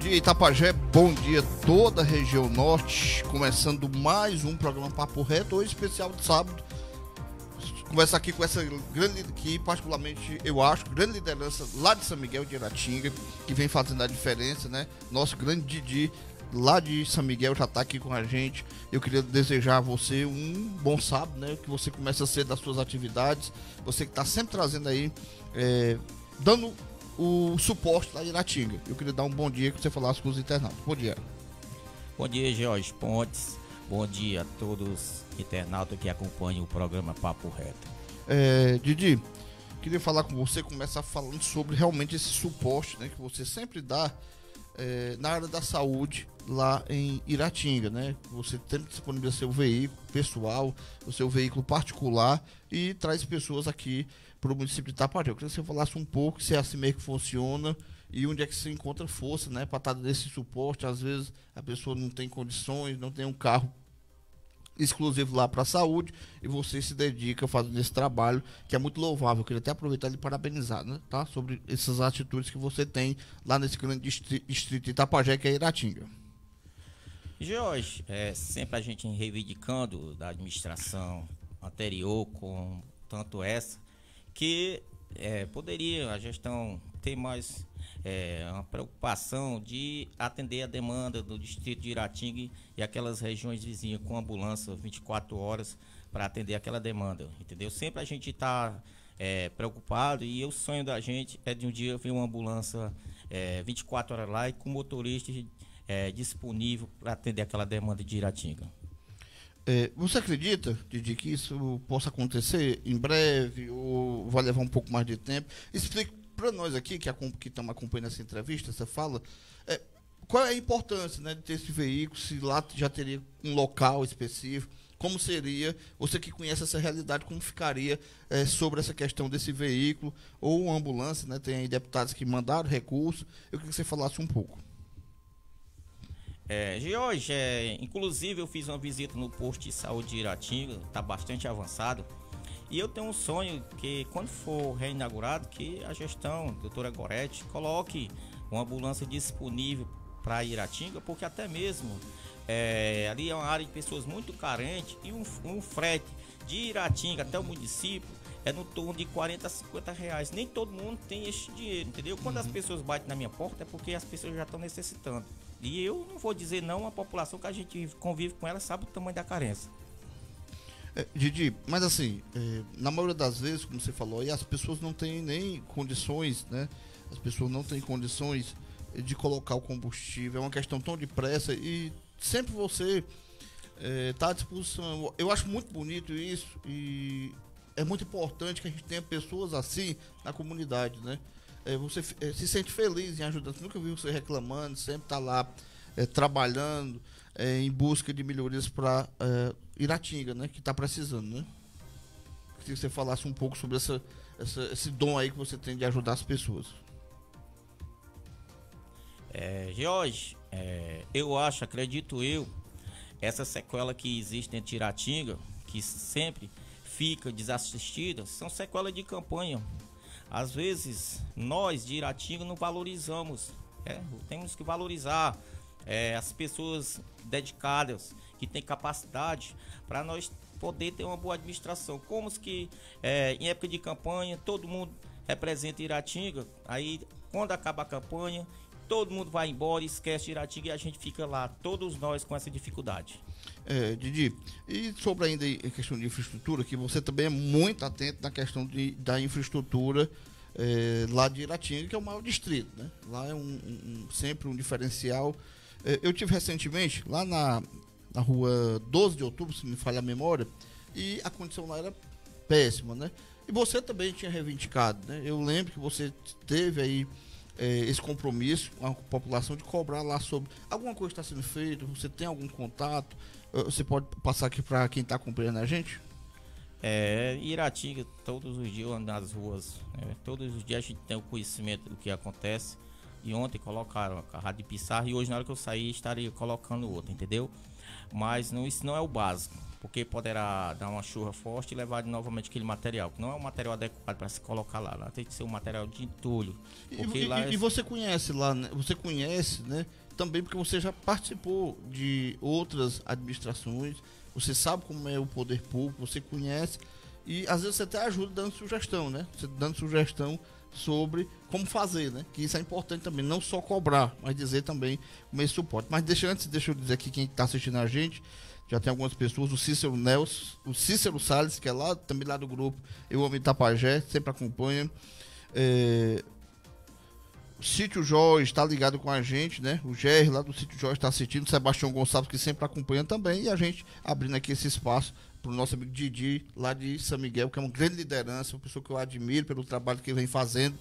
dia Itapajé, bom dia toda a região norte, começando mais um programa Papo Reto, hoje especial de sábado. Começa aqui com essa grande, que particularmente eu acho, grande liderança lá de São Miguel de Iratinga, que vem fazendo a diferença, né? Nosso grande Didi, lá de São Miguel, já está aqui com a gente. Eu queria desejar a você um bom sábado, né? Que você comece a ser das suas atividades, você que está sempre trazendo aí, é, dando o suporte da Iratinga. Eu queria dar um bom dia que você falasse com os internautas. Bom dia. Bom dia, Jorge Pontes. Bom dia a todos internautas que acompanham o programa Papo Reto. É, Didi, queria falar com você, começar falando sobre realmente esse suporte né, que você sempre dá é, na área da saúde lá em Iratinga, né? Você tem disponibilizar seu veículo pessoal, o seu veículo particular e traz pessoas aqui para o município de Tapajós. Eu queria que você falasse um pouco se é assim meio que funciona e onde é que se encontra força né, para estar tá desse suporte. Às vezes a pessoa não tem condições, não tem um carro exclusivo lá para a saúde e você se dedica a fazer esse trabalho que é muito louvável. Eu queria até aproveitar e parabenizar né, tá, sobre essas atitudes que você tem lá nesse grande distrito de Itapajé, que é Iratinga. Jorge, é, sempre a gente reivindicando da administração anterior, com tanto essa, que é, poderia a gestão ter mais é, uma preocupação de atender a demanda do distrito de Iratinga e aquelas regiões vizinhas com ambulância 24 horas para atender aquela demanda, entendeu? Sempre a gente está é, preocupado e o sonho da gente é de um dia vir uma ambulância é, 24 horas lá e com motorista é, disponível para atender aquela demanda de Iratinga. É, você acredita, Didi, que isso possa acontecer em breve ou vai levar um pouco mais de tempo? Explique para nós aqui, que estamos acompanhando essa entrevista, essa fala, é, qual é a importância né, de ter esse veículo, se lá já teria um local específico, como seria, você que conhece essa realidade, como ficaria é, sobre essa questão desse veículo ou ambulância, né, tem aí deputados que mandaram recurso, eu queria que você falasse um pouco. É, Jorge, é, inclusive eu fiz uma visita no posto de saúde de Iratinga, está bastante avançado. E eu tenho um sonho que quando for reinaugurado, que a gestão, doutora Goretti, coloque uma ambulância disponível para Iratinga, porque até mesmo é, ali é uma área de pessoas muito carentes e um, um frete de Iratinga até o município é no torno de 40 a 50 reais. Nem todo mundo tem este dinheiro, entendeu? Quando uhum. as pessoas batem na minha porta é porque as pessoas já estão necessitando. E eu não vou dizer não a população que a gente convive com ela, sabe o tamanho da carência. É, Didi, mas assim, é, na maioria das vezes, como você falou, as pessoas não têm nem condições, né? As pessoas não têm condições de colocar o combustível, é uma questão tão depressa e sempre você está é, tá à disposição. Eu acho muito bonito isso e é muito importante que a gente tenha pessoas assim na comunidade, né? É, você é, se sente feliz em ajudar. nunca vi você reclamando, sempre está lá é, trabalhando é, em busca de melhorias para é, Iratinga, né? Que está precisando, né? Queria que você falasse um pouco sobre essa, essa, esse dom aí que você tem de ajudar as pessoas. É, Jorge, é, eu acho, acredito eu, essa sequela que existe em Iratinga, que sempre fica desassistida, são sequelas de campanha às vezes, nós de Iratinga não valorizamos, é? temos que valorizar é, as pessoas dedicadas, que têm capacidade, para nós poder ter uma boa administração. Como que, é, em época de campanha, todo mundo representa Iratinga, aí quando acaba a campanha, todo mundo vai embora, esquece Iratinga e a gente fica lá, todos nós com essa dificuldade. É, Didi, e sobre ainda a questão de infraestrutura, que você também é muito atento na questão de, da infraestrutura é, lá de Iratinga, que é o maior distrito, né? Lá é um, um sempre um diferencial. É, eu tive recentemente lá na, na rua 12 de outubro, se me falha a memória, e a condição lá era péssima, né? E você também tinha reivindicado, né? Eu lembro que você teve aí eh, esse compromisso com a população de cobrar lá sobre alguma coisa está sendo feita, você tem algum contato, eh, você pode passar aqui para quem está acompanhando a gente? É, Irati, todos os dias eu ando nas ruas, né? todos os dias a gente tem o conhecimento do que acontece. E ontem colocaram a rádio de Pissarra e hoje, na hora que eu sair, estaria colocando outra, entendeu? Mas não, isso não é o básico porque poderá dar uma chuva forte e levar novamente aquele material, que não é um material adequado para se colocar lá, lá tem que ser um material de entulho. e, lá e, e é você conhece lá, né? Você conhece, né? Também porque você já participou de outras administrações, você sabe como é o poder público, você conhece e às vezes você até ajuda dando sugestão, né? Você dando sugestão sobre como fazer, né? Que isso é importante também, não só cobrar, mas dizer também como esse suporte. Mas deixa antes, deixa eu dizer aqui quem está assistindo a gente, já tem algumas pessoas, o Cícero Nelson, o Cícero Salles, que é lá também lá do grupo, eu amo Itapajé, sempre acompanha. É... O Sítio Jorge está ligado com a gente, né? O GR lá do Sítio Jorge está assistindo, Sebastião Gonçalves que sempre acompanha também, e a gente abrindo aqui esse espaço para o nosso amigo Didi, lá de São Miguel, que é uma grande liderança, uma pessoa que eu admiro pelo trabalho que ele vem fazendo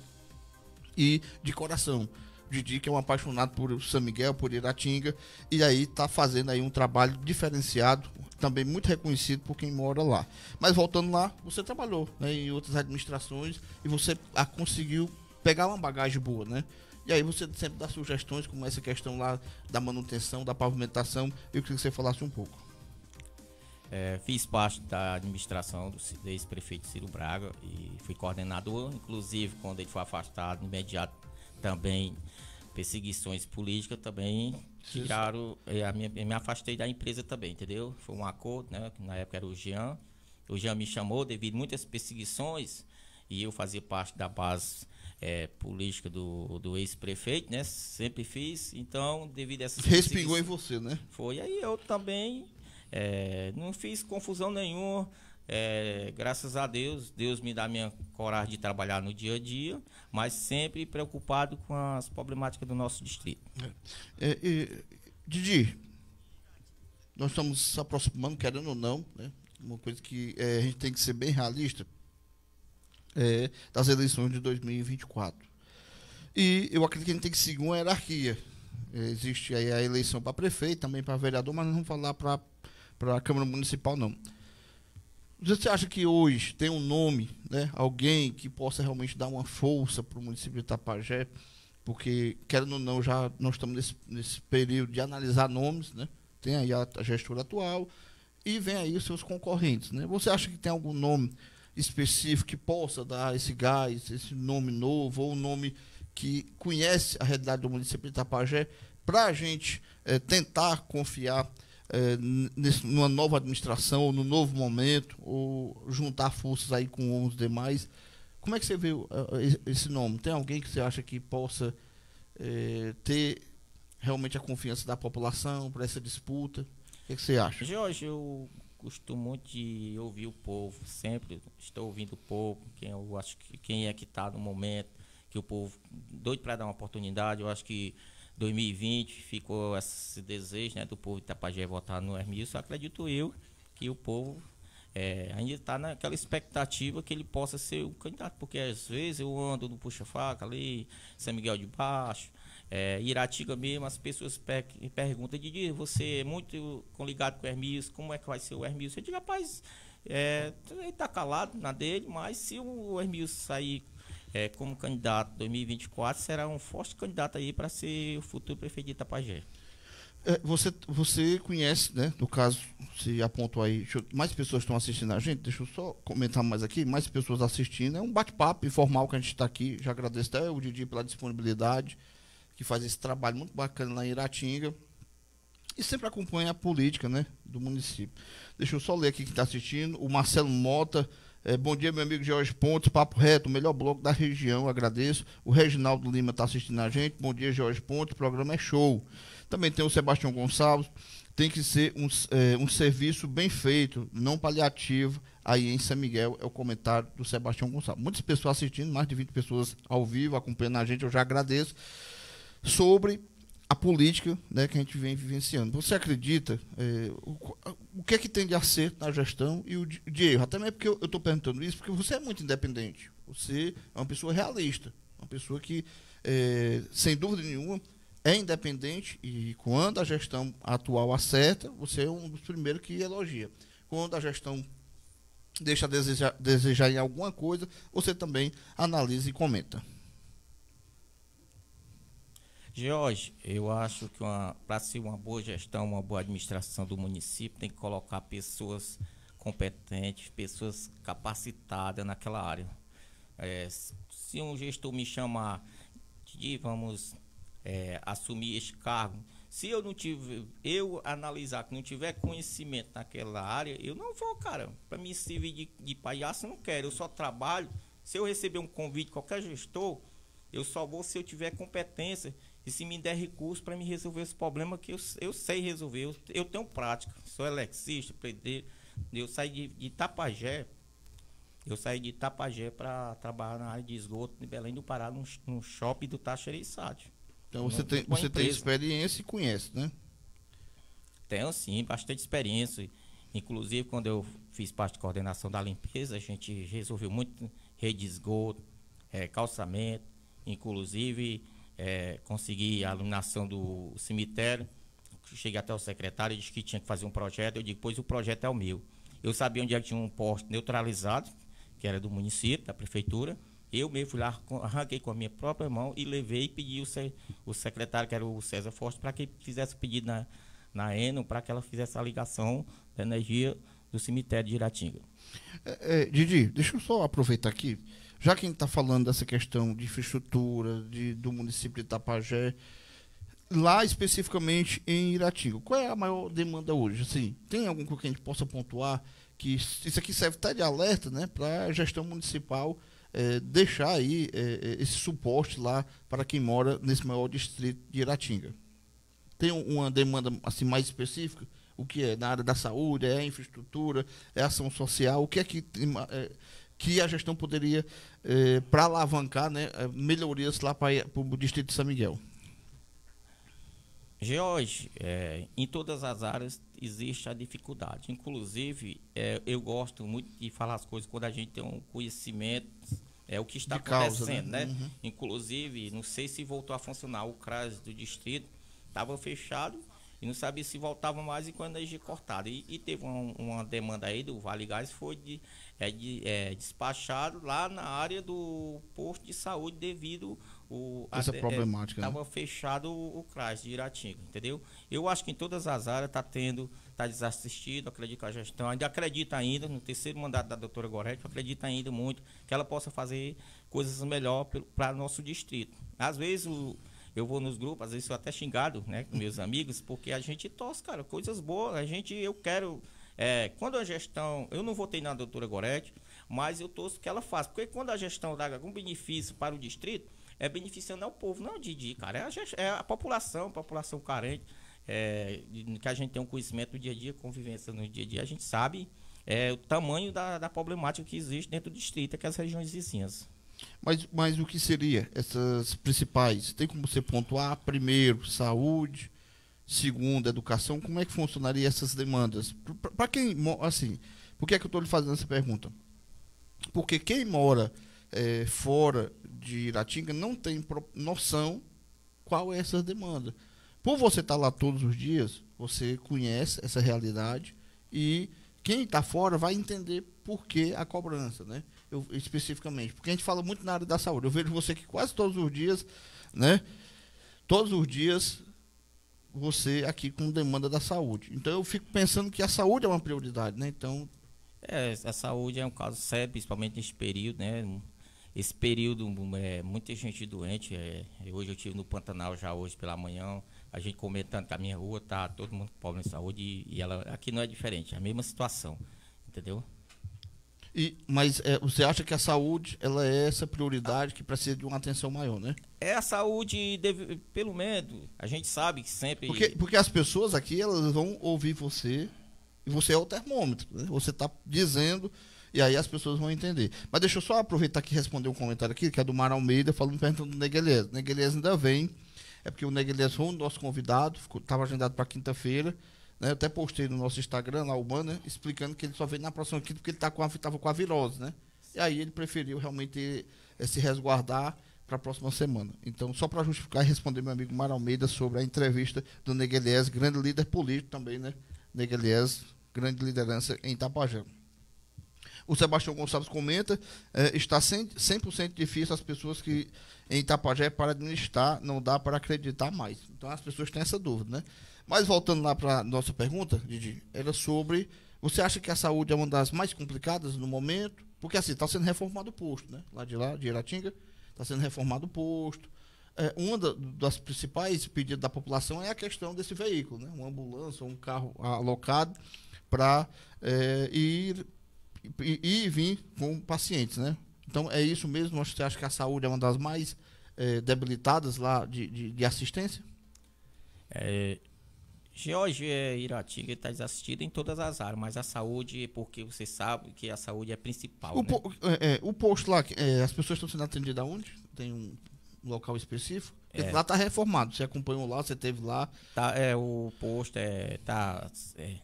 e de coração. Didi, que é um apaixonado por São Miguel, por Iratinga, e aí está fazendo aí um trabalho diferenciado, também muito reconhecido por quem mora lá. Mas voltando lá, você trabalhou né, em outras administrações e você ah, conseguiu pegar uma bagagem boa, né? E aí você sempre dá sugestões, como essa questão lá da manutenção, da pavimentação, eu queria que você falasse um pouco. É, fiz parte da administração do ex-prefeito Ciro Braga e fui coordenador, inclusive quando ele foi afastado, imediato também perseguições políticas também tiraram, eu é, me, eu me afastei da empresa também, entendeu? Foi um acordo, né? Que na época era o Jean. O Jean me chamou devido a muitas perseguições e eu fazia parte da base é, política do, do ex-prefeito, né? Sempre fiz. Então, devido a essas. Respingou em você, né? Foi. Aí eu também é, não fiz confusão nenhuma. É, graças a Deus, Deus me dá minha coragem de trabalhar no dia a dia, mas sempre preocupado com as problemáticas do nosso distrito. É, é, Didi, nós estamos se aproximando, querendo ou não, né? uma coisa que é, a gente tem que ser bem realista, é, das eleições de 2024. E eu acredito que a gente tem que seguir uma hierarquia. É, existe aí a eleição para prefeito, também para vereador, mas não vamos falar para para a Câmara Municipal, não. Você acha que hoje tem um nome, né, alguém que possa realmente dar uma força para o município de Itapajé? Porque, querendo ou não, já nós estamos nesse, nesse período de analisar nomes, né? Tem aí a, a gestora atual e vem aí os seus concorrentes, né? Você acha que tem algum nome específico que possa dar esse gás, esse nome novo ou um nome que conhece a realidade do município de Itapajé para a gente é, tentar confiar é, nesse, numa nova administração, ou no novo momento, ou juntar forças aí com os demais. Como é que você vê uh, esse nome? Tem alguém que você acha que possa é, ter realmente a confiança da população para essa disputa? O que, é que você acha? Jorge, eu costumo muito de ouvir o povo, sempre estou ouvindo o povo, quem eu acho que quem é que está no momento, que o povo doido para dar uma oportunidade, eu acho que 2020 ficou esse desejo né, do povo de Itapajé votar no Hermílio, acredito eu que o povo é, ainda está naquela expectativa que ele possa ser o candidato, porque às vezes eu ando no puxa-faca ali, São Miguel de Baixo, é, Iratiga mesmo, as pessoas per perguntam, Didi, você é muito ligado com o Hermílio, como é que vai ser o Hermílio? Eu digo, rapaz, é, ele está calado na dele, mas se o Hermílio sair é, como candidato 2024, será um forte candidato aí para ser o futuro prefeito de Itapajé. É, você, você conhece, né? No caso, se apontou aí, eu, mais pessoas estão assistindo a gente, deixa eu só comentar mais aqui, mais pessoas assistindo. É um bate-papo informal que a gente está aqui. Já agradeço até o Didi pela disponibilidade, que faz esse trabalho muito bacana lá em Iratinga. E sempre acompanha a política né, do município. Deixa eu só ler aqui quem está assistindo. O Marcelo Mota é, bom dia, meu amigo Jorge Pontes, Papo Reto, o melhor bloco da região, agradeço. O Reginaldo Lima está assistindo a gente. Bom dia, Jorge Pontes, o programa é show. Também tem o Sebastião Gonçalves. Tem que ser um, é, um serviço bem feito, não paliativo. Aí em São Miguel é o comentário do Sebastião Gonçalves. Muitas pessoas assistindo, mais de 20 pessoas ao vivo acompanhando a gente, eu já agradeço. Sobre a política né, que a gente vem vivenciando. Você acredita é, o, o, que é que tem de acerto na gestão e o de, de erro? Até mesmo porque eu estou perguntando isso, porque você é muito independente. Você é uma pessoa realista, uma pessoa que, é, sem dúvida nenhuma, é independente e quando a gestão atual acerta, você é um dos primeiros que elogia. Quando a gestão deixa a desejar, desejar em alguma coisa, você também analisa e comenta. Jorge, eu acho que para ser uma boa gestão, uma boa administração do município, tem que colocar pessoas competentes, pessoas capacitadas naquela área. É, se um gestor me chamar de vamos é, assumir esse cargo, se eu não tiver, eu analisar que não tiver conhecimento naquela área, eu não vou, cara. Para mim servir de, de palhaço não quero. Eu só trabalho. Se eu receber um convite de qualquer gestor, eu só vou se eu tiver competência e se me der recurso para me resolver esse problema que eu, eu sei resolver, eu, eu tenho prática. Sou elexista, Eu saí de, de Tapajé, eu saí de Tapajé para trabalhar na área de esgoto de Belém do Pará, num, num shopping do Taxereçade. Então você, tem, você tem experiência e conhece, né? Tenho sim, bastante experiência. Inclusive, quando eu fiz parte de coordenação da limpeza, a gente resolveu muito rede de esgoto, é, calçamento, inclusive é, consegui a iluminação do cemitério. Cheguei até o secretário e disse que tinha que fazer um projeto. Eu digo, pois o projeto é o meu. Eu sabia onde é que tinha um poste neutralizado, que era do município, da prefeitura. Eu mesmo fui lá, arranquei com a minha própria mão e levei e pedi o, secretário, que era o César Forte, para que fizesse o pedido na, na Enel, para que ela fizesse a ligação da energia do cemitério de Iratinga. É, é, Didi, deixa eu só aproveitar aqui. Já que a gente está falando dessa questão de infraestrutura de, do município de Itapajé, lá especificamente em Iratinga, qual é a maior demanda hoje? Assim, tem algum que a gente possa pontuar? Que isso aqui serve até de alerta né, para a gestão municipal é, deixar aí é, esse suporte lá para quem mora nesse maior distrito de Iratinga. Tem uma demanda assim mais específica? O que é na área da saúde? É infraestrutura? É ação social? O que é que é, que a gestão poderia, eh, para alavancar né, eh, melhorias lá para o distrito de São Miguel? George, é, eh, em todas as áreas existe a dificuldade. Inclusive, é, eu gosto muito de falar as coisas quando a gente tem um conhecimento, é o que está acontecendo, né? né? Uhum. Inclusive, não sei se voltou a funcionar o CRAS do distrito, estava fechado e não sabia se voltava mais e quando a energia E, e teve um, uma demanda aí do Vale Gás, foi de, é, de, é, despachado lá na área do posto de saúde devido o essa a, é, problemática estava é, né? fechado o, o CRAS de Iratinga, entendeu? Eu acho que em todas as áreas está tendo, está desassistido, acredito que a gestão ainda acredita ainda no terceiro mandato da doutora Goretti, acredita ainda muito que ela possa fazer coisas melhor para o nosso distrito. Às vezes o eu vou nos grupos, às vezes sou até xingado, né, com meus amigos, porque a gente torce, cara, coisas boas. A gente, eu quero. É, quando a gestão. Eu não votei na doutora Gorete, mas eu torço que ela faça. Porque quando a gestão dá algum benefício para o distrito, é beneficiando o povo, não é o Didi, cara. É a, gest, é a população, a população carente, é, que a gente tem um conhecimento do dia a dia, convivência no dia a dia, a gente sabe é, o tamanho da, da problemática que existe dentro do distrito, é que as regiões vizinhas. Mas, mas o que seria essas principais? Tem como você pontuar? Primeiro, saúde. Segundo, educação. Como é que funcionaria essas demandas? Para quem, assim, por que, é que eu estou lhe fazendo essa pergunta? Porque quem mora é, fora de Iratinga não tem noção qual é essa demanda. Por você estar tá lá todos os dias, você conhece essa realidade e quem está fora vai entender por que a cobrança, né? eu, especificamente? Porque a gente fala muito na área da saúde. Eu vejo você que quase todos os dias, né? Todos os dias você aqui com demanda da saúde. Então eu fico pensando que a saúde é uma prioridade, né? Então é, a saúde é um caso sério, principalmente nesse período, né? Esse período, é, muita gente doente. É, hoje eu estive no Pantanal já hoje pela manhã, a gente comentando que a minha rua tá todo mundo com problema de saúde e, e, ela aqui não é diferente, é a mesma situação, entendeu? E, mas é, você acha que a saúde ela é essa prioridade que precisa de uma atenção maior, né? É a saúde, deve, pelo menos, a gente sabe que sempre. Porque, porque as pessoas aqui elas vão ouvir você e você é o termômetro, né? Você está dizendo e aí as pessoas vão entender. Mas deixa eu só aproveitar aqui e responder um comentário aqui, que é do Mar Almeida, falando perguntando do Neguelés. O Neguelés ainda vem, é porque o Neguelés foi o nosso convidado, estava agendado para quinta-feira. Né? Eu até postei no nosso Instagram, na Humana, explicando que ele só veio na próxima quinta porque ele tá com a, com a virose, né? E aí ele preferiu realmente é, se resguardar para a próxima semana. Então, só para justificar e responder meu amigo Mar Almeida sobre a entrevista do Negueliés, grande líder político também, né? Neguelies, grande liderança em Itapajama. O Sebastião Gonçalves comenta: eh, está 100%, 100 difícil as pessoas que em Itapajé para administrar, não dá para acreditar mais. Então as pessoas têm essa dúvida, né? Mas voltando lá para nossa pergunta, Didi, era sobre. Você acha que a saúde é uma das mais complicadas no momento? Porque assim, está sendo reformado o posto, né? Lá de lá, de Iratinga, está sendo reformado o posto. É, uma da, das principais pedidos da população é a questão desse veículo, né? Uma ambulância, um carro alocado para é, ir e, e, vir com pacientes, né? Então é isso mesmo? Você acha que a saúde é uma das mais é, debilitadas lá de, de, de assistência? É, Jorge é, Irati, ele está desassistido em todas as áreas, mas a saúde, porque você sabe que a saúde é principal. O, né? po, é, é o posto lá, é, as pessoas estão sendo atendidas aonde? Tem um local específico? É. Lá está reformado. Você acompanhou lá, você teve lá. Tá, é, o posto é, tá, é,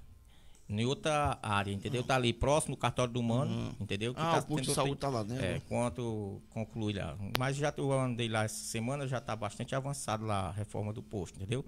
em outra área, entendeu? Ah. Tá ali próximo do cartório do Mano, uhum. entendeu? Que ah, tá o posto de saúde está tá lá, né? É, quanto conclui lá. Mas já eu andei lá essa semana, já está bastante avançado lá a reforma do posto, entendeu?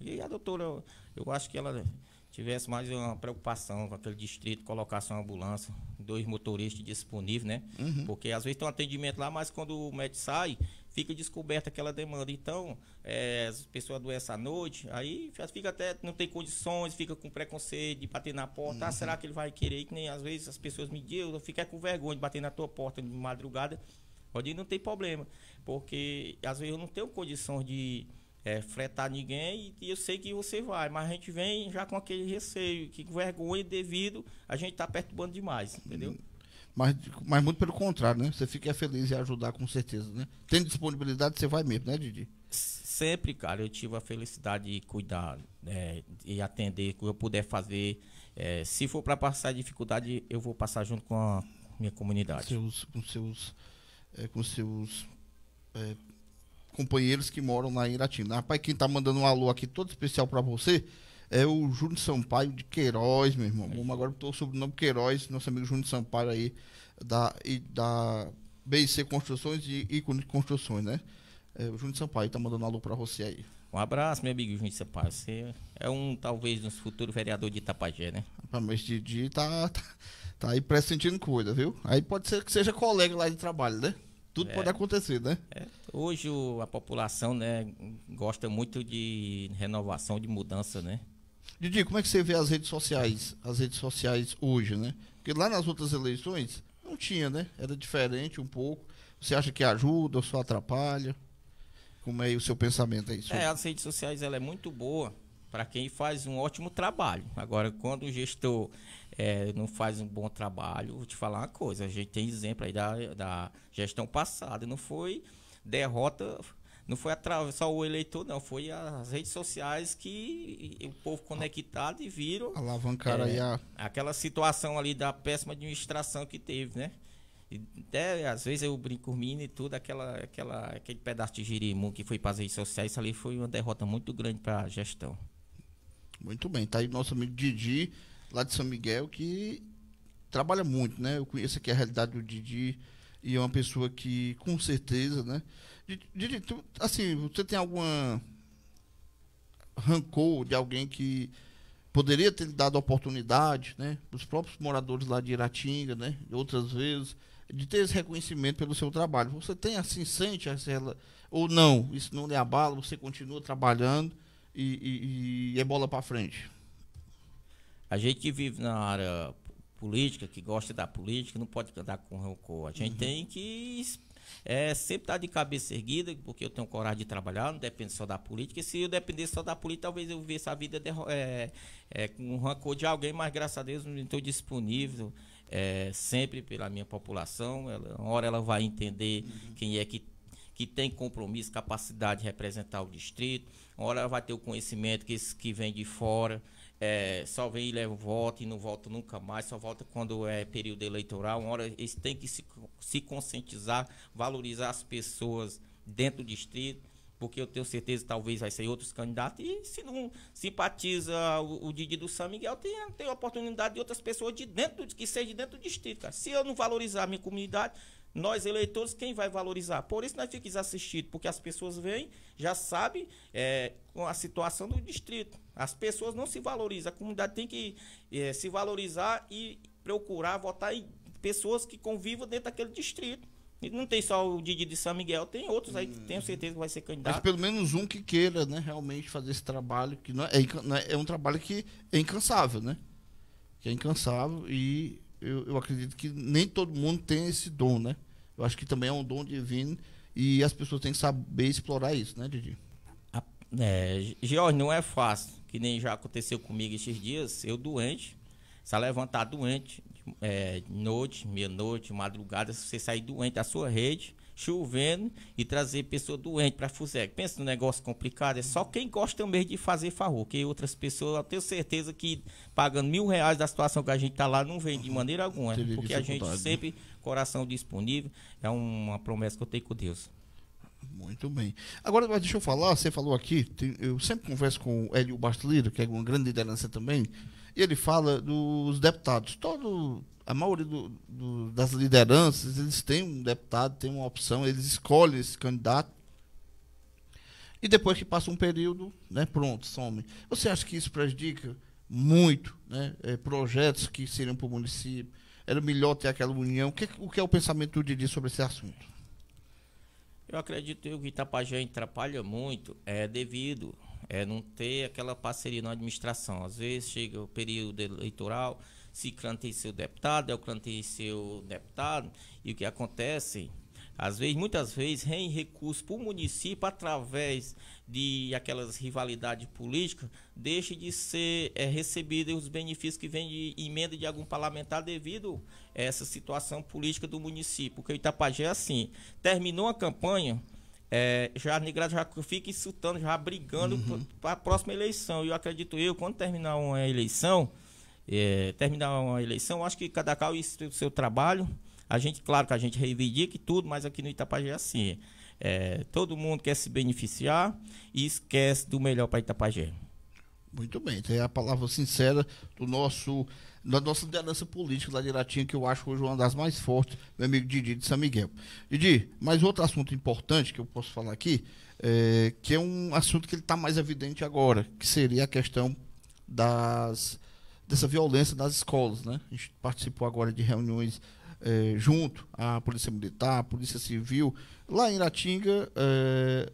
E a doutora, eu, eu acho que ela tivesse mais uma preocupação com aquele distrito, colocasse uma ambulância, dois motoristas disponíveis, né? Uhum. Porque às vezes tem um atendimento lá, mas quando o médico sai, fica descoberta aquela demanda. Então, é, as pessoas adoecem à noite, aí fica até, não tem condições, fica com preconceito de bater na porta. Ah, uhum. Ah, será que ele vai querer? Que nem às vezes as pessoas me dizem, eu fico é com vergonha de bater na tua porta de madrugada. Pode não tem problema, porque às vezes eu não tenho condições de é, fretar ninguém e, e, eu sei que você vai, mas a gente vem já com aquele receio, que vergonha devido a gente estar tá perturbando demais, entendeu? Mas, mas muito pelo contrário, né? Você fica feliz em ajudar com certeza, né? tem disponibilidade, você vai mesmo, né, Didi? Sempre, cara, eu tive a felicidade de cuidar né, e atender o que eu puder fazer. É, se for para passar dificuldade, eu vou passar junto com a minha comunidade. Com seus, com seus, é, com seus é, companheiros que moram lá em Iratina. Rapaz, quem tá mandando um alô aqui todo especial para você é o Júnior Sampaio de Queiroz, meu irmão. Vamos agora o sobrenome Queiroz, nosso amigo Júnior Sampaio aí, da, e, da BIC Construções e Ícone Construções, né? É, o Júnior Sampaio tá mandando um alô para você aí. Um abraço, meu amigo Júnior Sampaio. Você é um, talvez, um futuro vereador de Itapajé, né? Rapaz, mas Didi tá, tá, tá aí pressentindo coisa, viu? Aí pode ser que seja colega lá de trabalho, né? Tudo é, pode acontecer, né? É, hoje o, a população né, gosta muito de renovação, de mudança, né? Didi, como é que você vê as redes sociais, as redes sociais hoje, né? Porque lá nas outras eleições não tinha, né? Era diferente um pouco. Você acha que ajuda ou só atrapalha? Como é o seu pensamento aí? Sobre... É, as redes sociais ela é muito boa para quem faz um ótimo trabalho. Agora, quando o gestor é, não faz um bom trabalho. Vou te falar uma coisa, a gente tem exemplo aí da, da gestão passada, não foi derrota não foi só o eleitor, não, foi as redes sociais que o povo conectado e viram. Alavancaram é, aí a. Aquela situação ali da péssima administração que teve, né? até, às vezes eu brinco mina e tudo, aquela, aquela, aquele pedaço de girimum que foi para as redes sociais, isso ali foi uma derrota muito grande para a gestão. Muito bem, tá aí nosso amigo Didi lá de São Miguel, que trabalha muito, né? Eu conheço aqui a realidade do Didi e é uma pessoa que, com certeza, né? Didi, tu, assim, você tem alguma rancor de alguém que poderia ter dado oportunidade, né? Os próprios moradores lá de Iratinga, né? Outras vezes, de ter esse reconhecimento pelo seu trabalho. Você tem assim, sente essa ou não? Isso não lhe abala, você continua trabalhando e, e, e é bola para frente. A gente que vive na área política, que gosta da política, não pode andar com rancor. A gente uhum. tem que é, sempre estar tá de cabeça erguida, porque eu tenho coragem de trabalhar, não depende só da política. E se eu dependesse só da política, talvez eu vivesse a vida de, é, é, com rancor de alguém, mas graças a Deus estou disponível é, sempre pela minha população. Ela, uma hora ela vai entender uhum. quem é que que tem compromisso, capacidade de representar o distrito, uma hora ela vai ter o conhecimento que, que vem de fora, é, só vem e leva o voto e não volta nunca mais, só volta quando é período eleitoral. Uma hora eles têm que se, se conscientizar, valorizar as pessoas dentro do distrito, porque eu tenho certeza que talvez vai ser outros candidatos. E se não simpatiza o, o Didi do São Miguel, tem, tem a oportunidade de outras pessoas de dentro, que seja de dentro do distrito. Cara. Se eu não valorizar a minha comunidade, nós eleitores, quem vai valorizar? Por isso nós ficamos assistidos, porque as pessoas vêm, já sabem é, a situação do distrito. As pessoas não se valorizam. A comunidade tem que é, se valorizar e procurar votar em pessoas que convivam dentro daquele distrito. E não tem só o Didi de São Miguel, tem outros aí que hum. tenho certeza que vai ser candidato. Mas pelo menos um que queira, né, realmente fazer esse trabalho, que não é, é, é, é um trabalho que é incansável, né? Que é incansável e eu, eu acredito que nem todo mundo tem esse dom, né? Eu acho que também é um dom divino e as pessoas têm que saber explorar isso, né, Didi? É, Jorge, não é fácil que nem já aconteceu comigo esses dias, eu doente, se levantar doente, é, noite, meia-noite, madrugada, se você sair doente da sua rede, chovendo e trazer pessoa doente para FUSEC. Pensa num negócio complicado, é só quem gosta mesmo de fazer farro, que outras pessoas, eu tenho certeza que pagando mil reais da situação que a gente está lá, não vem de uhum. maneira alguma, porque a gente né? sempre, coração disponível, é uma promessa que eu tenho com Deus. Muito bem. Agora, mas deixa eu falar, você falou aqui, tem, eu sempre converso com o Hélio Bastilheiro, que é uma grande liderança também, e ele fala dos deputados. Todo, a maioria do, do, das lideranças, eles têm um deputado, tem uma opção, eles escolhem esse candidato. E depois que passa um período, né, pronto, some. Você acha que isso prejudica muito né, é, projetos que seriam para o município? Era melhor ter aquela união? O que, o que é o pensamento do Didi sobre esse assunto? Eu acredito que o Itapajé atrapalha muito é devido é não ter aquela parceria na administração. Às vezes chega o período eleitoral, se clantei seu deputado, é o clantei seu deputado, e o que acontece às vezes, muitas vezes, rem recurso para o município, através de aquelas rivalidades políticas, deixe de ser é, recebido os benefícios que vêm de emenda de algum parlamentar devido a essa situação política do município. Porque o Itapajé é assim, terminou a campanha, é, já a já fica insultando, já brigando uhum. para a próxima eleição. E eu acredito eu, quando terminar uma eleição, é, terminar uma eleição, acho que cada qual o seu trabalho, a gente, claro que a gente reivindica tudo, mas aqui no Itapajé é assim. É, todo mundo quer se beneficiar e esquece do melhor para Itapajé. Muito bem, tem então é a palavra sincera do nosso, da nossa liderança política lá de Iratinha, que eu acho hoje uma das mais fortes, meu amigo Didi de São Miguel. Didi, mas outro assunto importante que eu posso falar aqui, é, que é um assunto que ele está mais evidente agora, que seria a questão das, dessa violência nas escolas. Né? A gente participou agora de reuniões é, junto à Polícia Militar, à Polícia Civil. Lá em Iratinga, é,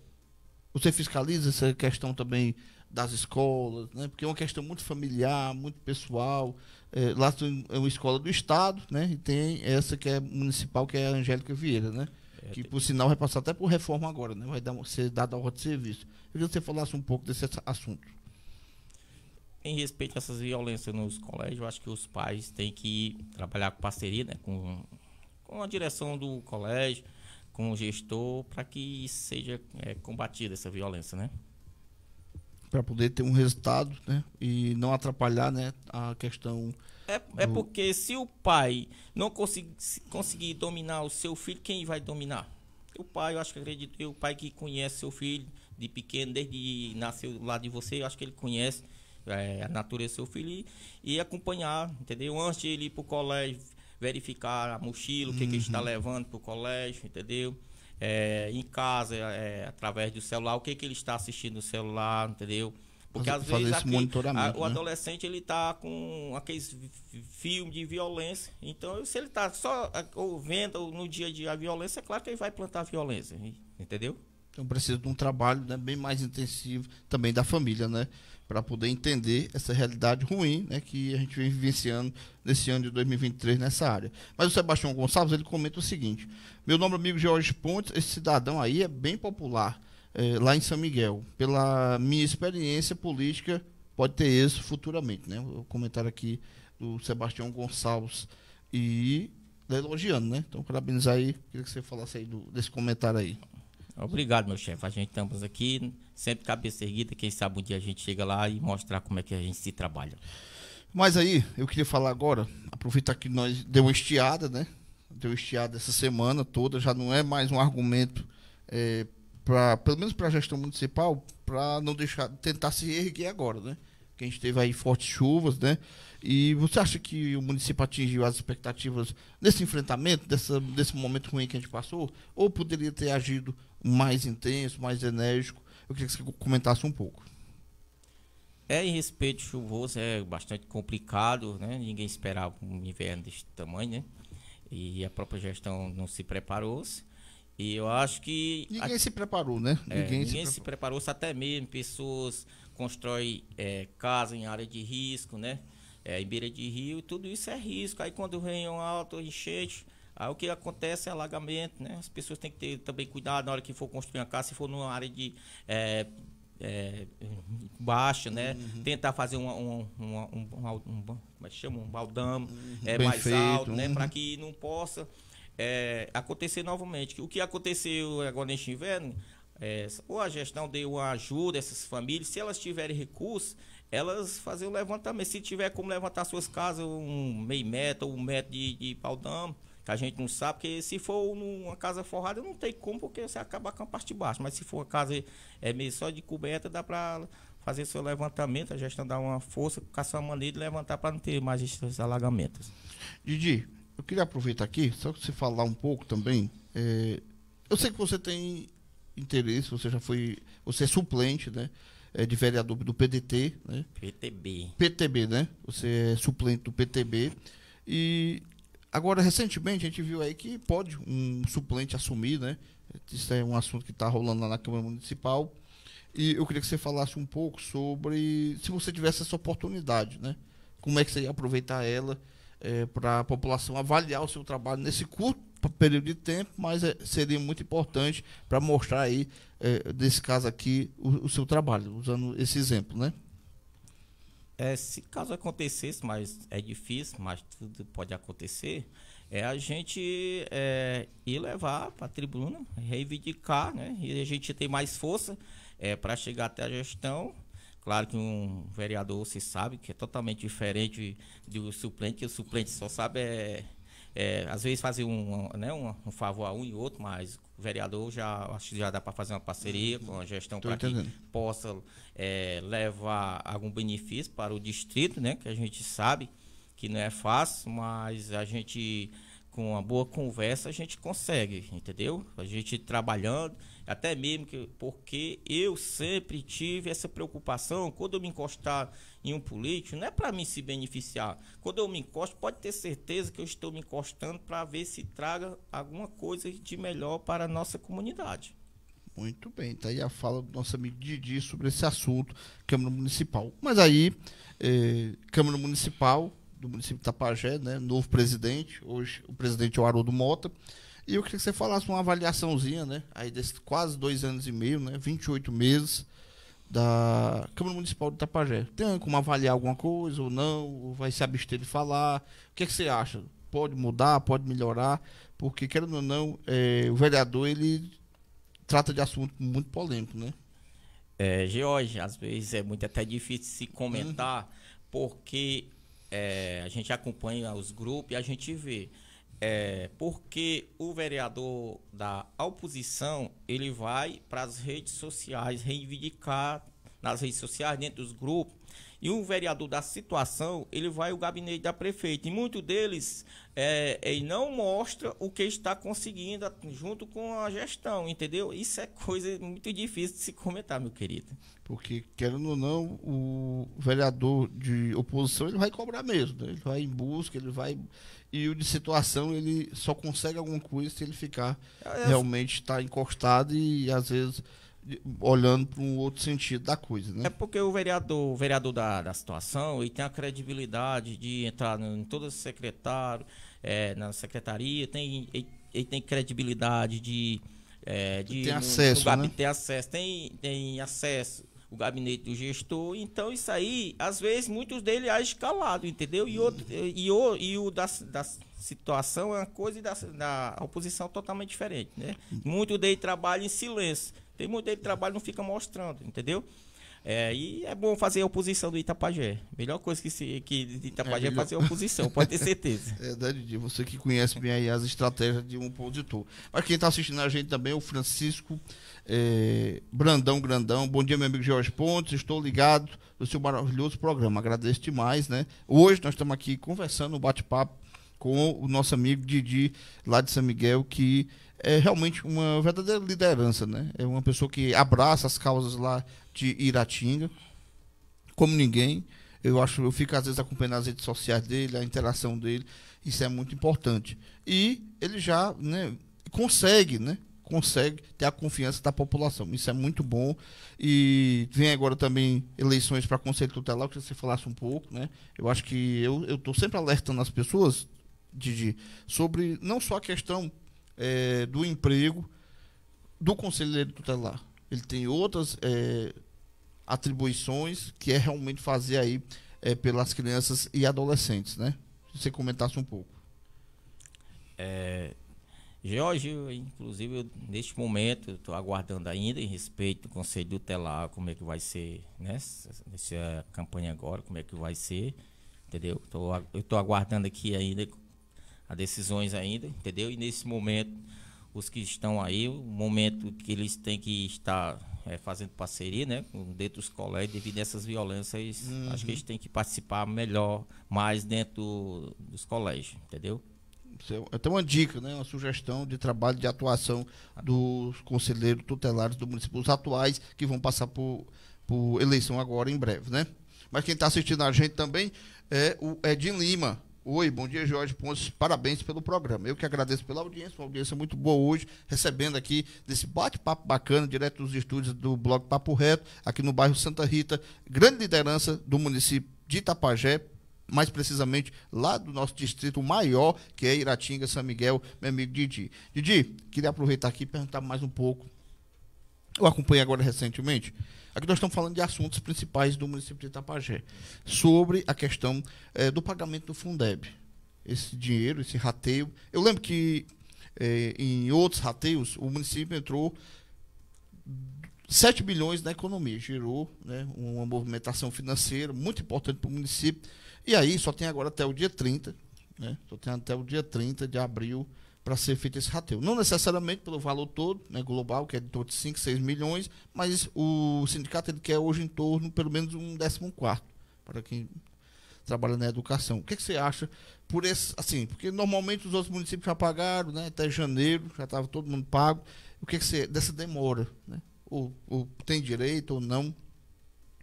você fiscaliza essa questão também das escolas, né? porque é uma questão muito familiar, muito pessoal. É, lá é uma escola do Estado, né? E tem essa que é municipal, que é a Angélica Vieira, né? É, que, por sinal, vai passar até por reforma agora, né? Vai dar, ser dada a ordem de serviço. Eu queria que você falasse um pouco desse assunto em respeito a essas violências nos colégios, eu acho que os pais têm que trabalhar com parceria, né, com, com a direção do colégio, com o gestor, para que seja é, combatida essa violência, né? Para poder ter um resultado, né? E não atrapalhar, né, a questão. É, é do... é porque se o pai não conseguir, conseguir dominar o seu filho, quem vai dominar? O pai, eu acho que acredito, o pai que conhece seu filho de pequeno, desde nasceu lá de você, eu acho que ele conhece é, a natureza do seu filho e, e, acompanhar, entendeu? Antes de ele ir para o colégio, verificar a mochila, o que, uhum. que ele está uhum. levando para o colégio, entendeu? É, em casa, é, através do celular, o que, que ele está assistindo no celular, entendeu? Porque às vezes aqui, a, o né? adolescente ele tá com aqueles filmes de violência. Então, se ele tá só é, ou vendo no dia a dia a violência, é claro que ele vai plantar violência, entendeu? Então precisa de um trabalho né, bem mais intensivo também da família, né? para poder entender essa realidade ruim né, que a gente vem vivenciando nesse ano de 2023 nessa área. Mas o Sebastião Gonçalves ele comenta o seguinte: meu nome é amigo Jorge Pontes, esse cidadão aí é bem popular é, lá em São Miguel. Pela minha experiência política, pode ter isso futuramente. Né? O comentário aqui do Sebastião Gonçalves e tá elogiando, né? Então, parabenizar aí, queria que você falasse aí do, desse comentário aí. Obrigado, meu chefe. A gente estamos aqui, sempre cabeça erguida. Quem sabe um dia a gente chega lá e mostrar como é que a gente se trabalha. Mas aí, eu queria falar agora, aproveitar que nós deu uma estiada, né? Deu estiada essa semana toda, já não é mais um argumento, é, pra, pelo menos para a gestão municipal, para não deixar, tentar se erguer agora, né? Que a gente teve aí fortes chuvas, né? E você acha que o município atingiu as expectativas nesse enfrentamento, dessa, desse momento ruim que a gente passou? Ou poderia ter agido mais intenso, mais enérgico? Eu queria que você comentasse um pouco. É, em respeito chuvoso, é bastante complicado, né? Ninguém esperava um inverno desse tamanho, né? E a própria gestão não se preparou-se. E eu acho que. Ninguém a... se preparou, né? É, ninguém, ninguém, se preparou-se, até mesmo pessoas constroem é, casa em área de risco, né? é, em beira de rio, tudo isso é risco. Aí quando vem um alto enchente, aí o que acontece é alagamento, né? As pessoas têm que ter também cuidado na hora que for construir uma casa, se for numa área de é, é, baixa, né? Uhum. Tentar fazer um, um, um, como é chama? um baldamo, uhum. é, Bem mais feito. alto, né? Uhum. Para que não possa é, acontecer novamente. O que aconteceu agora neste inverno, é, ou a gestão deu uma ajuda a essas famílias, se elas tiverem recursos, elas o levantamento. Se tiver como levantar suas casas um meio metro ou um metro de, de paudão, que a gente não sabe, porque se for uma casa forrada, não tem como, porque você acaba com a parte de baixo. Mas se for uma casa é meio só de coberta, dá para fazer seu levantamento, a gestão dá uma força, caçar uma maneira de levantar para não ter mais esses alagamentos. Didi, eu queria aproveitar aqui, só que você falar um pouco também. É, eu sei que você tem interesse, você já foi. Você é suplente, né? é, de vereador do PDT, né? PTB. PTB, né? Você é suplente do PTB. E agora, recentemente, a gente viu aí que pode um suplente assumir, né? Isso é um assunto que está rolando lá na Câmara Municipal. E eu queria que você falasse um pouco sobre se você tivesse essa oportunidade, né? Como é que você ia aproveitar ela é, eh, para a população avaliar o seu trabalho nesse curto período de tempo, mas é, seria muito importante para mostrar aí, é, desse caso aqui, o, o, seu trabalho, usando esse exemplo, né? É, se caso acontecesse, mas é difícil, mas tudo pode acontecer, é a gente é, ir levar para a tribuna, reivindicar, né? E a gente tem mais força para chegar até a gestão Claro que um vereador, você sabe, que é totalmente diferente do suplente, que o suplente só sabe é, é, às vezes fazer um, né, um, um, favor a um e outro, mas o vereador já acho que já dá para fazer uma parceria com a gestão para que possa é, levar algum benefício para o distrito, né? Que a gente sabe que não é fácil, mas a gente com uma boa conversa a gente consegue, entendeu? A gente trabalhando, até mesmo que, porque eu sempre tive essa preocupação quando eu me encostar em um político, não é para mim se beneficiar. Quando eu me encosto, pode ter certeza que eu estou me encostando para ver se traga alguma coisa de melhor para a nossa comunidade. Muito bem, tá aí a fala do nosso amigo Didi sobre esse assunto, Câmara Municipal. Mas aí, eh, Câmara Municipal do município de Tapajé, né? Novo presidente, hoje o presidente é o Haroldo Mota. E eu queria que você falasse uma avaliaçãozinha, né? Aí desses quase dois anos e meio, né? 28 meses da Câmara Municipal de Tapajé. Tem como avaliar alguma coisa ou não? Ou vai se abster de falar? O que, é que você acha? Pode mudar? Pode melhorar? Porque, querendo ou não, é, o vereador, ele trata de assunto muito polêmico, né? É, George, às vezes é muito até difícil se comentar, uhum. porque é, a gente acompanha os grupos e a gente vê. É, porque o vereador da oposição ele vai para as redes sociais reivindicar nas redes sociais dentro dos grupos e um vereador da situação, ele vai ao gabinete da prefeita. E muitos deles é, é não mostra o que está conseguindo junto com a gestão, entendeu? Isso é coisa muito difícil de se comentar, meu querido. Porque, querendo ou não, o vereador de oposição ele vai cobrar mesmo. Né? Ele vai em busca, ele vai. E o de situação, ele só consegue alguma coisa se ele ficar é, é realmente estar tá encostado e às vezes olhando para um outro sentido da coisa, né? É porque o vereador, o vereador da, da situação, ele tem a credibilidade de entrar em todo secretário, é, na secretaria, tem, ele, ele tem credibilidade de, é, de tem acesso, gabinete, né? tem acesso, tem, tem acesso o gabinete do gestor. Então, isso aí, às vezes, muitos dele é calado, entendeu? E, outro, uhum. e, o, e o da, da situação é uma coisa e da, da oposição totalmente diferente, né? Uhum. Muitos dele trabalham em silêncio. Tem modelo de trabalho não fica mostrando, entendeu? É, e é bom fazer a oposição do Itapajé. Melhor coisa que, se, que de Itapajé é, é fazer a oposição, pode ter certeza. É verdade, você que conhece bem aí as estratégias de um opositor. Mas quem está assistindo a gente também é o Francisco é, Brandão Grandão. Bom dia, meu amigo Jorge Pontes. Estou ligado no seu maravilhoso programa. Agradeço demais, né? Hoje nós estamos aqui conversando, um bate-papo com o nosso amigo Didi, lá de São Miguel, que é realmente uma verdadeira liderança, né? É uma pessoa que abraça as causas lá de Iratinga, como ninguém. Eu acho, eu fico às vezes acompanhando as redes sociais dele, a interação dele. Isso é muito importante. E ele já, né, consegue, né? Consegue ter a confiança da população. Isso é muito bom. E vem agora também eleições para Conselho Tutelar, que você falasse um pouco, né? Eu acho que eu estou sempre alertando as pessoas, Didi, sobre não só a questão é, do emprego do conselheiro tutelar. Ele tem outras é, atribuições que é realmente fazer aí é, pelas crianças e adolescentes, né? Se você comentasse um pouco. É, Jorge, inclusive, neste momento, estou aguardando ainda em respeito do Conselho Tutelar, como é que vai ser, nessa né? campanha agora, como é que vai ser, entendeu? Tô, eu estou aguardando aqui ainda a decisões ainda, entendeu? E nesse momento, os que estão aí, o momento que eles têm que estar é, fazendo parceria, né, dentro dos colégios, devido a essas violências, uhum. acho que eles uhum. têm que participar melhor, mais dentro dos colégios, entendeu? Até uma dica, né, uma sugestão de trabalho de atuação dos conselheiros tutelares do município, os atuais que vão passar por, por eleição agora em breve, né? Mas quem está assistindo a gente também é o Edin Lima, Oi, bom dia, Jorge Pontes. Parabéns pelo programa. Eu que agradeço pela audiência, uma audiência muito boa hoje, recebendo aqui desse bate-papo bacana, direto dos estúdios do blog Papo Reto, aqui no bairro Santa Rita, grande liderança do município de Itapajé, mais precisamente lá do nosso distrito maior, que é Iratinga, São Miguel, meu amigo Didi. Didi, queria aproveitar aqui e perguntar mais um pouco. Eu acompanhei agora recentemente Aqui nós estamos falando de assuntos principais do município de Itapajé, sobre a questão é, do pagamento do Fundeb. Esse dinheiro, esse rateio. Eu lembro que é, em outros rateios, o município entrou 7 bilhões na economia, gerou né, uma movimentação financeira muito importante para o município. E aí só tem agora até o dia 30, né, só tem até o dia 30 de abril para ser feito esse rateio. Não necessariamente pelo valor todo, né, global, que é de torno de 5, 6 milhões, mas o sindicato ele quer hoje em torno, pelo menos, um décimo quarto, para quem trabalha na educação. O que, é que você acha por esse, assim, porque normalmente os outros municípios já pagaram, né, até janeiro já estava todo mundo pago. O que, é que você, dessa demora, né, ou, ou tem direito ou não?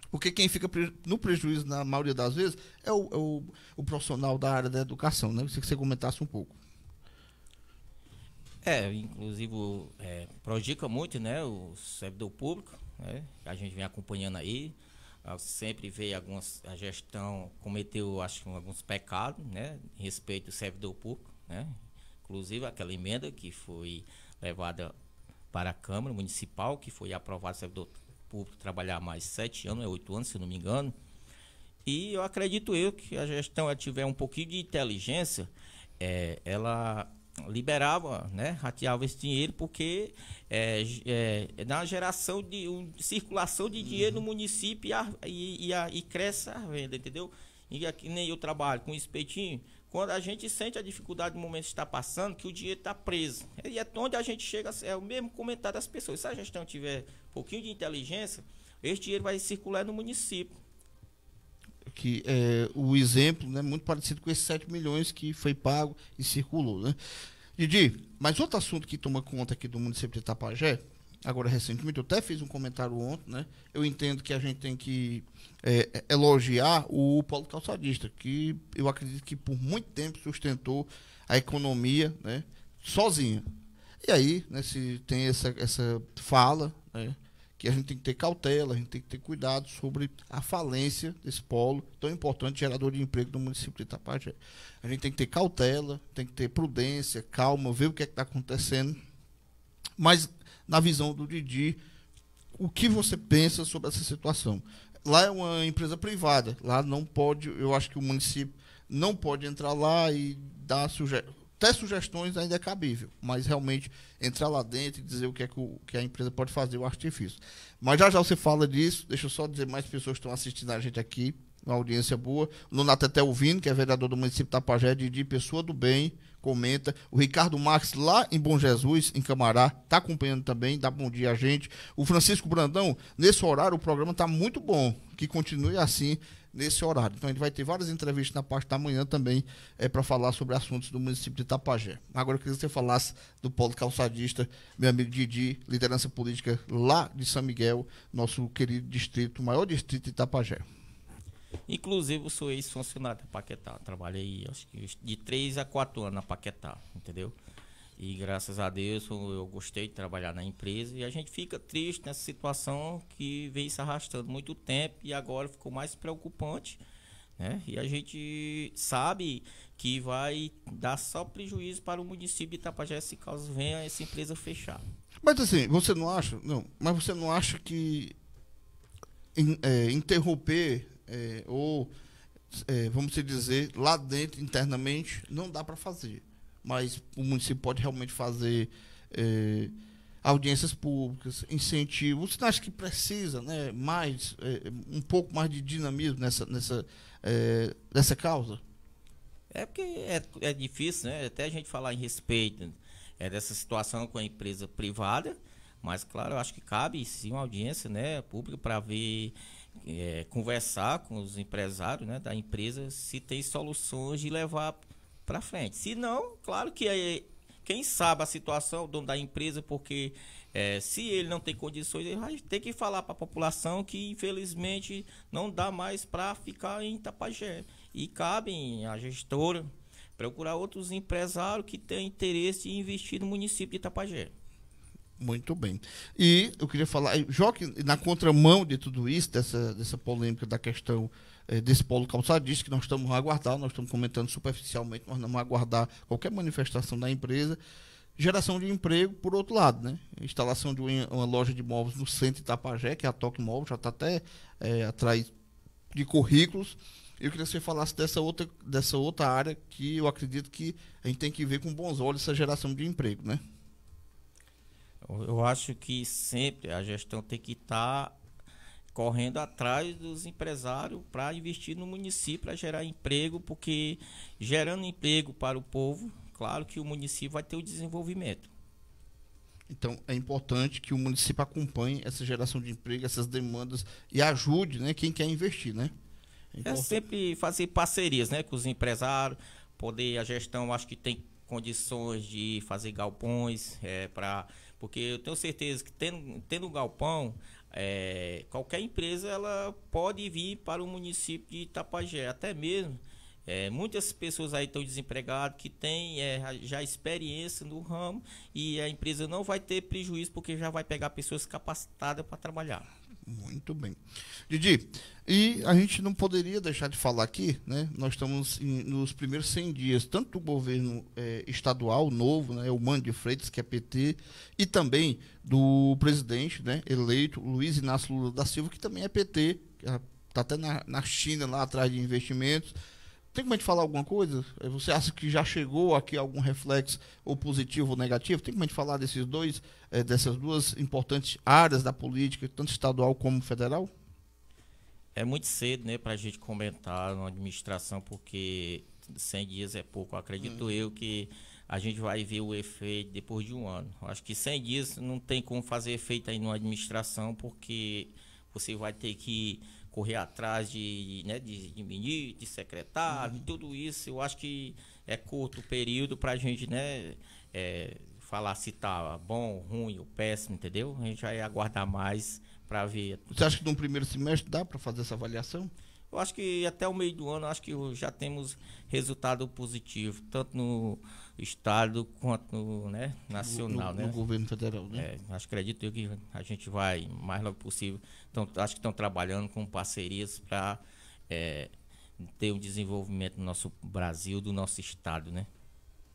Porque quem fica no prejuízo, na maioria das vezes, é o, é o, o profissional da área da educação, né? Eu que você comentasse um pouco. É, inclusive é, prejudica muito né, o servidor público, né, a gente vem acompanhando aí, sempre vê algumas, a gestão cometeu acho, alguns pecados né, em respeito ao servidor público, né, inclusive aquela emenda que foi levada para a Câmara Municipal, que foi aprovada o servidor público trabalhar mais sete anos, é oito anos, se não me engano, e eu acredito eu que a gestão tiver um pouquinho de inteligência, é, ela liberava, né, rateava esse dinheiro porque é, é, é, na geração de um, circulação de dinheiro uhum. no município e, a, e, e, a, e, cresce a venda, entendeu? E aqui nem eu trabalho com espetinho, quando a gente sente a dificuldade do momento que está passando, que o dinheiro está preso. E é onde a gente chega, é o mesmo comentário das pessoas. Se a gestão tiver um pouquinho de inteligência, esse dinheiro vai circular no município que é, o exemplo é né, muito parecido com esses 7 milhões que foi pago e circulou. Né? Didi, mas outro assunto que toma conta aqui do município de Itapajé, agora recentemente, eu até fiz um comentário ontem, né? Eu entendo que a gente tem que é, elogiar o polo calçadista, que eu acredito que por muito tempo sustentou a economia né, sozinha. E aí, né, se tem essa, essa fala, né, que a gente tem que ter cautela, a gente tem que ter cuidado sobre a falência desse polo tão importante gerador de emprego do município de Itapajé. A gente tem que ter cautela, tem que ter prudência, calma, ver o que é está acontecendo. Mas, na visão do Didi, o que você pensa sobre essa situação? Lá é uma empresa privada, lá não pode, eu acho que o município não pode entrar lá e dar sugestão até sugestões ainda é cabível, mas realmente entrar lá dentro e dizer o que é que, o, que a empresa pode fazer, o artifício. Mas já já você fala disso, deixa eu só dizer mais pessoas que estão assistindo a gente aqui, uma audiência boa. O Nonato até tá ouvindo, que é vereador do município de Tapajé, de pessoa do bem, comenta. O Ricardo Marques, lá em Bom Jesus, em Camará, está acompanhando também, dá bom dia a gente. O Francisco Brandão, nesse horário o programa está muito bom, que continue assim nesse horário. Então, ele vai ter várias entrevistas na parte da manhã também é, eh, para falar sobre assuntos do município de Itapajé. Agora, eu queria que você falasse do polo calçadista, meu amigo Didi, liderança política lá de São Miguel, nosso querido distrito, maior distrito de Itapajé. Inclusive, eu sou ex-funcionário da Paquetá. Trabalhei, acho que de 3 a 4 anos na Paquetá, entendeu? E graças a Deus eu gostei de trabalhar na empresa e a gente fica triste nessa situação que vem se arrastando muito tempo e agora ficou mais preocupante. Né? E a gente sabe que vai dar só prejuízo para o município de Itapajé se caso venha essa empresa fechar. Mas assim, você não acha, não, mas você não acha que in, é, interromper é, ou, é, vamos dizer, lá dentro, internamente, não dá para fazer? mas o município pode realmente fazer é, audiências públicas, incentivos. Você acha que precisa né, mais, é, um pouco mais de dinamismo nessa, nessa, é, nessa causa? É porque é, é difícil, né? Até a gente falar em respeito é, dessa situação com a empresa privada, mas claro, eu acho que cabe sim uma audiência né, pública para ver, é, conversar com os empresários né, da empresa se tem soluções de levar para frente. Se não, claro que aí, quem sabe a situação, o dono da empresa, porque é, se ele não tem condições, ele vai ter que falar para a população que infelizmente não dá mais para ficar em Itapajé. E cabe à gestora procurar outros empresários que tenham interesse em investir no município de Itapajé. Muito bem. E eu queria falar, eh, Joque, na contramão de tudo isso, dessa, dessa polêmica da questão eh, desse polo calçadista, que nós estamos a aguardar, nós estamos comentando superficialmente, nós vamos aguardar qualquer manifestação da empresa. Geração de emprego, por outro lado, né? Instalação de uma, uma loja de móveis no centro de Itapajé, que é a Toque Móveis já está até eh, atrás de currículos. Eu queria que você falasse dessa outra, dessa outra área que eu acredito que a gente tem que ver com bons olhos essa geração de emprego, né? Eu acho que sempre a gestão tem que estar tá correndo atrás dos empresários para investir no município, para gerar emprego, porque gerando emprego para o povo, claro que o município vai ter o desenvolvimento. Então é importante que o município acompanhe essa geração de emprego, essas demandas e ajude né, quem quer investir. Né? É, é sempre fazer parcerias né, com os empresários, poder, a gestão acho que tem condições de fazer galpões é, para porque eu tenho certeza que tendo, tendo um galpão, é, qualquer empresa ela pode vir para o município de Itapajé. Até mesmo é, muitas pessoas aí estão desempregadas que têm é, já experiência no ramo e a empresa não vai ter prejuízo porque já vai pegar pessoas capacitadas para trabalhar. Muito bem. Didi, e a gente não poderia deixar de falar aqui, né? Nós estamos em, nos primeiros 100 dias, tanto do governo é, estadual novo, né, o Mano de Freitas, que é PT, e também do presidente né, eleito, Luiz Inácio Lula da Silva, que também é PT, está até na, na China lá atrás de investimentos tem como a gente falar alguma coisa? É, você acha que já chegou aqui algum reflexo ou positivo ou negativo? Tem como a gente falar desses dois, é, dessas duas importantes áreas da política, tanto estadual como federal? É muito cedo, né, para a gente comentar na administração, porque 100 dias é pouco. Acredito hum. eu que a gente vai ver o efeito depois de um ano. Acho que 100 dias não tem como fazer efeito aí numa administração, porque você vai ter que correr atrás de, né, de, de ministro, de secretário, uhum. tudo isso, eu acho que é curto o período para a gente, né, é, falar se está bom, ruim ou péssimo, entendeu? A gente vai aguardar mais para ver. Você acha que no primeiro semestre dá para fazer essa avaliação? Eu acho que até o meio do ano, acho que já temos resultado positivo, tanto no Estado quanto né, nacional. No, né? no né? governo federal, né? É, acho que acredito eu que a gente vai, mais logo possível. Então, acho que estão trabalhando com parcerias para é, ter um desenvolvimento do nosso Brasil, do nosso Estado, né?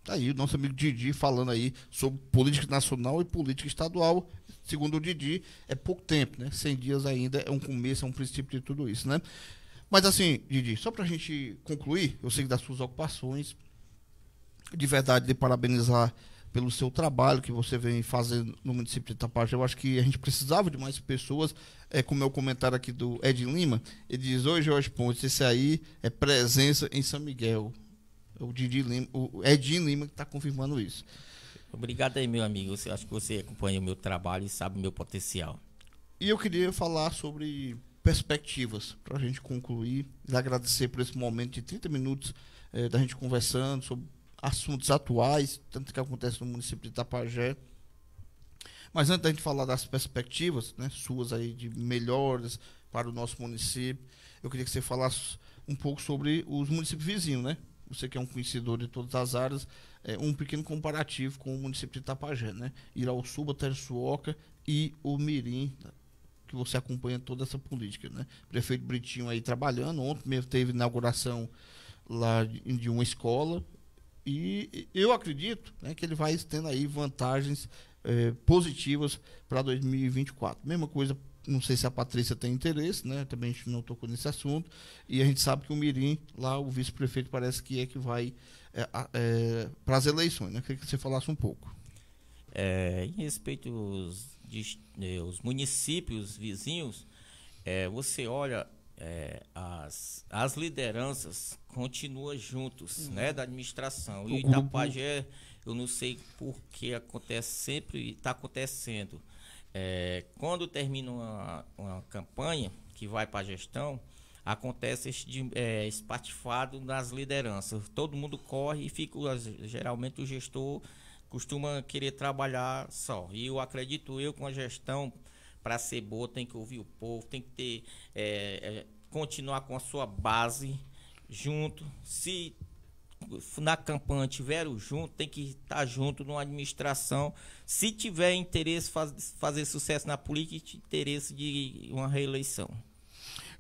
Tá aí o nosso amigo Didi falando aí sobre política nacional e política estadual. Segundo o Didi, é pouco tempo, né? 100 dias ainda é um começo, é um princípio de tudo isso, né? Mas assim, Didi, só para a gente concluir, eu sei que das suas ocupações, de verdade de parabenizar pelo seu trabalho que você vem fazendo no município de Tapajós. Eu acho que a gente precisava de mais pessoas, é, como é o comentário aqui do Ed Lima, ele diz, oi Jorge Pontes, esse aí é presença em São Miguel. É o, Didi Lima, o Edinho Lima que está confirmando isso. Obrigado aí, meu amigo. Eu acho que você acompanha o meu trabalho e sabe o meu potencial. E eu queria falar sobre perspectivas, para a gente concluir e agradecer por esse momento de 30 minutos eh, da gente conversando sobre assuntos atuais, tanto que acontece no município de Itapajé. Mas antes da gente falar das perspectivas, né, suas aí de melhoras para o nosso município, eu queria que você falasse um pouco sobre os municípios vizinhos, né? Você que é um conhecedor de todas as áreas, é, um pequeno comparativo com o município de Itapajé, né? Irauçuba, Terçuoca e o Mirim, que você acompanha toda essa política, né? Prefeito Britinho aí trabalhando, ontem mesmo teve inauguração lá de, de uma escola, e eu acredito né, que ele vai tendo aí vantagens eh, positivas para 2024. Mesma coisa, não sei se a Patrícia tem interesse, né? Também a gente não tocou nesse assunto. E a gente sabe que o Mirim, lá o vice-prefeito parece que é que vai para eh, eh, as eleições, né? Queria que você falasse um pouco. É, em respeito aos, de, municípios vizinhos, é, você olha é, as, as lideranças continuam juntos, uhum. né, da administração. E o Itapajé, eu não sei por que acontece sempre, está acontecendo. É, quando termina uma, uma campanha que vai para a gestão, acontece este é, espatifado nas lideranças. Todo mundo corre e fica, geralmente o gestor costuma querer trabalhar só. E eu acredito eu com a gestão para ser boa, tem que ouvir o povo, tem que ter, é, é, continuar com a sua base junto. Se na campanha tiver o junto, tem que estar tá junto numa administração. Se tiver interesse faz, fazer sucesso na política, interesse de uma reeleição.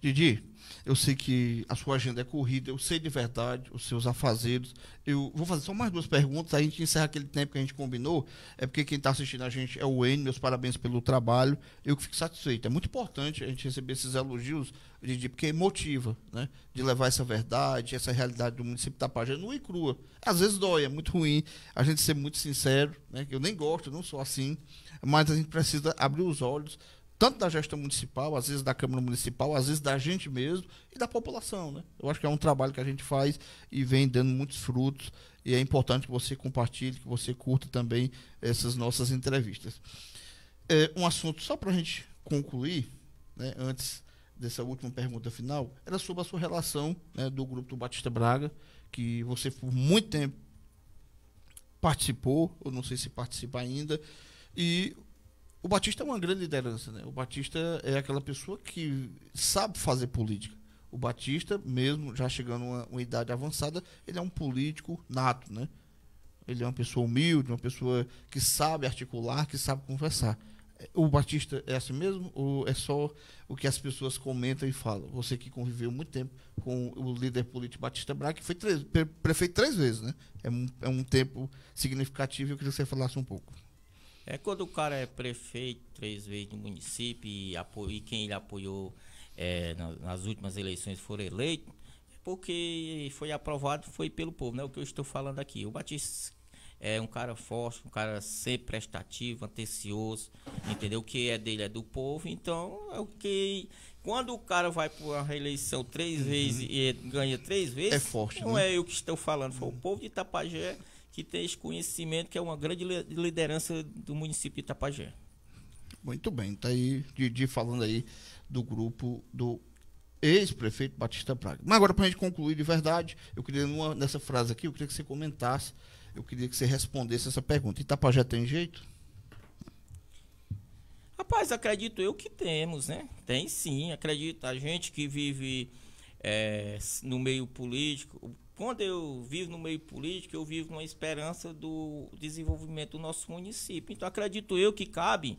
Didi, eu sei que a sua agenda é corrida, eu sei de verdade os seus afazeres. Eu vou fazer só mais duas perguntas, aí a gente encerra aquele tempo que a gente combinou. É porque quem está assistindo a gente é o N, meus parabéns pelo trabalho. Eu que fico satisfeito. É muito importante a gente receber esses elogios, Didi, porque motiva, né? De levar essa verdade, essa realidade do município da página nua e crua. Às vezes dói, é muito ruim a gente ser muito sincero, né? Eu nem gosto, não sou assim, mas a gente precisa abrir os olhos tanto da gestão municipal, às vezes da Câmara Municipal, às vezes da gente mesmo e da população. Né? Eu acho que é um trabalho que a gente faz e vem dando muitos frutos. E é importante que você compartilhe, que você curta também essas nossas entrevistas. É, um assunto, só para a gente concluir, né, antes dessa última pergunta final, era sobre a sua relação né, do grupo do Batista Braga, que você por muito tempo participou, ou não sei se participa ainda, e o Batista é uma grande liderança, né? O Batista é aquela pessoa que sabe fazer política. O Batista, mesmo já chegando a uma, uma idade avançada, ele é um político nato, né? Ele é uma pessoa humilde, uma pessoa que sabe articular, que sabe conversar. O Batista é assim mesmo ou é só o que as pessoas comentam e falam? Você que conviveu muito tempo com o líder político Batista Braga, que foi três, prefeito três vezes, né? É um, é um tempo significativo, eu queria que você falasse um pouco. É quando o cara é prefeito três vezes no município e, apoio, e quem ele apoiou é, nas últimas eleições for eleito, é porque foi aprovado, foi pelo povo, né? O que eu estou falando aqui. O Batista é um cara forte, um cara sempre prestativo, antecioso, entendeu? O que é dele é do povo, então é o que. Quando o cara vai para a reeleição três uhum. vezes e ganha três é vezes, é forte, não né? é eu que estou falando, foi uhum. o povo de Itapajé que tem esse conhecimento, que é uma grande liderança do município de Itapajé. Muito bem, está aí Didi falando aí do grupo do ex-prefeito Batista Praga. Mas agora, para a gente concluir de verdade, eu queria, numa, nessa frase aqui, eu queria que você comentasse, eu queria que você respondesse essa pergunta. Itapajé tem jeito? Rapaz, acredito eu que temos, né? Tem sim, acredito. A gente que vive é, no meio político, quando eu vivo no meio político, eu vivo uma esperança do desenvolvimento do nosso município. Então, acredito eu que cabe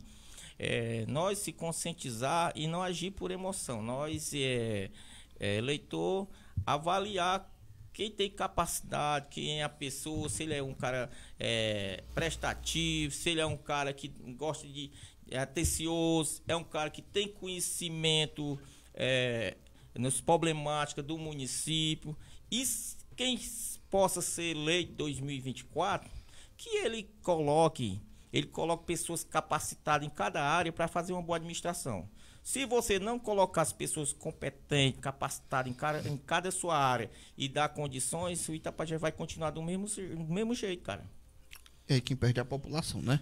é, nós se conscientizar e não agir por emoção. Nós, é, é, eleitor, avaliar quem tem capacidade, quem é a pessoa, se ele é um cara é, prestativo, se ele é um cara que gosta de é atencioso, é um cara que tem conhecimento é, nas problemáticas do município. E quem possa ser eleito 2024, que ele coloque, ele coloque pessoas capacitadas em cada área para fazer uma boa administração. Se você não colocar as pessoas competentes, capacitadas em cada, em cada sua área e dar condições, o Itapajé vai continuar do mesmo, do mesmo jeito, cara. É quem perde é a população, né?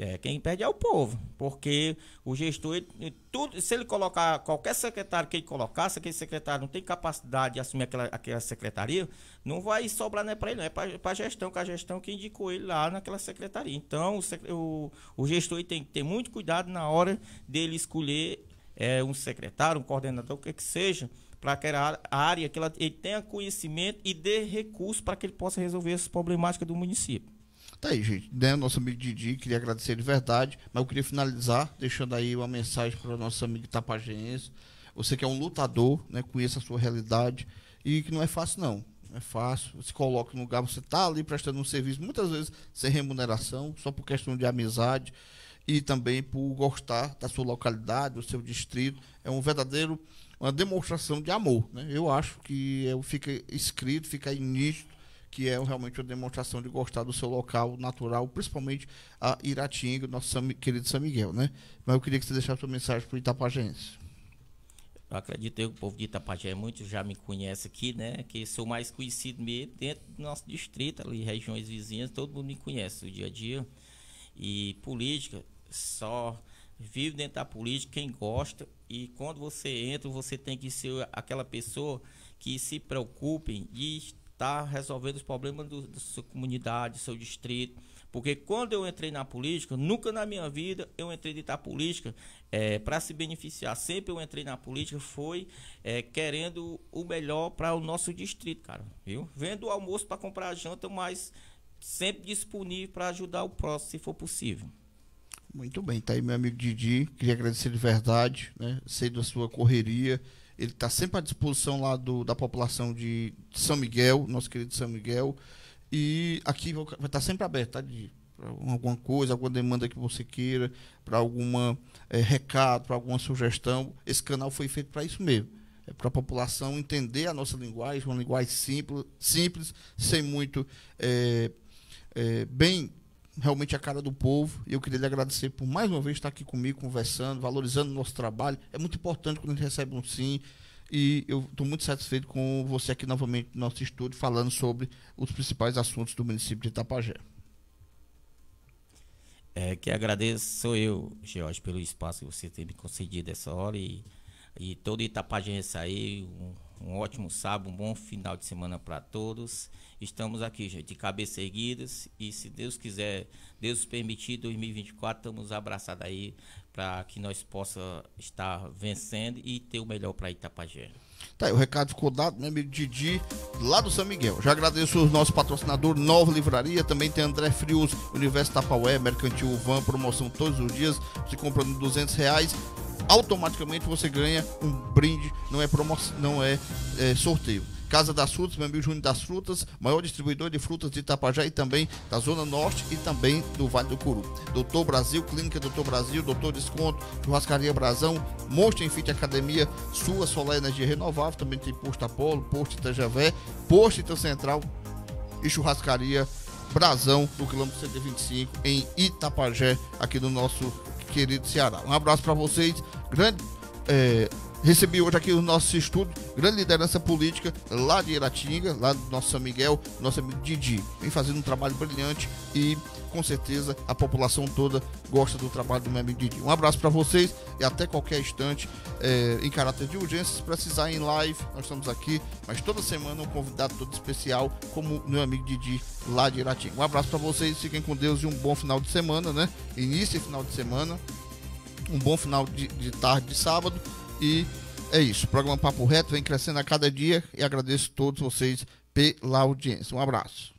É, quem pede é o povo, porque o gestor, ele, tudo, se ele colocar qualquer secretário que ele colocar, se aquele secretário não tem capacidade de assumir aquela, aquela secretaria, não vai sobrar né, para ele, não, é para a gestão, que a gestão que indicou ele lá naquela secretaria. Então, o, o, o gestor tem que ter muito cuidado na hora dele escolher é, um secretário, um coordenador, o que que seja, para aquela área que ela, ele tenha conhecimento e dê recursos para que ele possa resolver as problemáticas do município. Tá aí, gente. Né? Nosso amigo Didi, queria agradecer de verdade, mas eu queria finalizar deixando aí uma mensagem para o nosso amigo Itapagense. Você que é um lutador, né? conheça a sua realidade e que não é fácil, não. não é fácil. Se coloca no lugar, você está ali prestando um serviço, muitas vezes sem remuneração, só por questão de amizade e também por gostar da sua localidade, do seu distrito. É um verdadeiro uma demonstração de amor, né? Eu acho que é, fica escrito, fica nisto que é realmente uma demonstração de gostar do seu local natural, principalmente a Iratinga, nosso Sam, querido São Miguel, né? Mas eu queria que você deixasse sua mensagem para o Itapagense. Eu acredito que o povo de Itapajé, é muito, já me conhece aqui, né? Que sou mais conhecido mesmo dentro do nosso distrito, ali, regiões vizinhas, todo mundo me conhece o dia a dia. E política, só vive dentro da política quem gosta. E quando você entra, você tem que ser aquela pessoa que se preocupe de tá resolvendo os problemas do, da sua comunidade, seu distrito. Porque quando eu entrei na política, nunca na minha vida eu entrei de estar política é, para se beneficiar. Sempre eu entrei na política foi é, querendo o melhor para o nosso distrito, cara. Viu? Vendo o almoço para comprar a janta, mas sempre disponível para ajudar o próximo, se for possível. Muito bem, tá aí meu amigo Didi. Queria agradecer de verdade, né? Sei da sua correria. Ele está sempre à disposição lá do, da população de São Miguel, nosso querido São Miguel. E aqui vai estar tá sempre aberto, tá? De, alguma coisa, alguma demanda que você queira, para algum é, eh, recado, para alguma sugestão. Esse canal foi feito para isso mesmo. É para a população entender a nossa linguagem, uma linguagem simples, simples sem muito é, é, bem realmente a cara do povo. E eu queria lhe agradecer por mais uma vez estar aqui comigo, conversando, valorizando o nosso trabalho. É muito importante quando a gente recebe um sim. E eu estou muito satisfeito com você aqui novamente no nosso estúdio, falando sobre os principais assuntos do município de Itapajé. É, que agradeço, sou eu, George, pelo espaço que você tem me concedido essa hora e, e todo Itapajé sair um um ótimo sábado, um bom final de semana para todos. Estamos aqui, gente, de cabeça erguida e se Deus quiser, Deus permitir, 2024 estamos abraçados aí para que nós possa estar vencendo e ter o melhor para Itapajé. Tá aí, o recado ficou dado, meu amigo Didi, lá do São Miguel. Já agradeço o nosso patrocinador Nova Livraria, também tem André Frios, Universo Tapaué, Mercantil Van, promoção todos os dias, se comprando 200 reais, automaticamente você ganha um brinde, não é promoção, não é, é sorteio. Casa das Frutas, meu amigo Júnior das Frutas, maior distribuidor de frutas de Itapajá e também da Zona Norte e também do Vale do Curu. Doutor Brasil, Clínica Doutor Brasil, Doutor Desconto, Churrascaria Brasão, Monstro Enfite Academia, Sua Solar Energia Renovável, também tem Posto Apolo, Posto Itajavé, Posto Ita Central e Churrascaria Brasão, no quilômetro 125, em Itapajé, aqui no nosso querido Ceará. Um abraço para vocês. Grande é, Recebi hoje aqui o nosso estudo, grande liderança política lá de Iratinga, lá do nosso São Miguel, nosso amigo Didi. Vem fazendo um trabalho brilhante e com certeza a população toda gosta do trabalho do meu amigo Didi. Um abraço para vocês e até qualquer instante, é, em caráter de urgência, se precisar em live, nós estamos aqui, mas toda semana um convidado todo especial, como meu amigo Didi lá de Iratinga. Um abraço para vocês, fiquem com Deus e um bom final de semana, né? Início e final de semana um bom final de, de, tarde de sábado e é isso. O programa Papo Reto vem crescendo a cada dia e agradeço a todos vocês pela audiência. Um abraço.